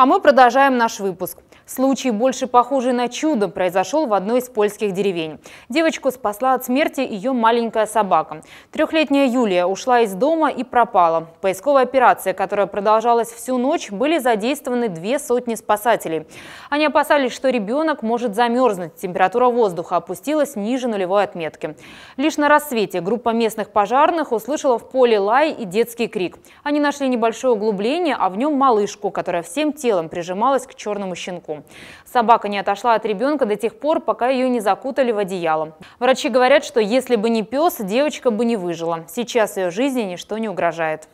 А мы продолжаем наш выпуск. Случай, больше похожий на чудо, произошел в одной из польских деревень. Девочку спасла от смерти ее маленькая собака. Трехлетняя Юлия ушла из дома и пропала. Поисковая операция, которая продолжалась всю ночь, были задействованы две сотни спасателей. Они опасались, что ребенок может замерзнуть. Температура воздуха опустилась ниже нулевой отметки. Лишь на рассвете группа местных пожарных услышала в поле лай и детский крик. Они нашли небольшое углубление, а в нем малышку, которая всем телом телом прижималась к черному щенку. Собака не отошла от ребенка до тех пор, пока ее не закутали в одеяло. Врачи говорят, что если бы не пес, девочка бы не выжила. Сейчас ее жизни ничто не угрожает.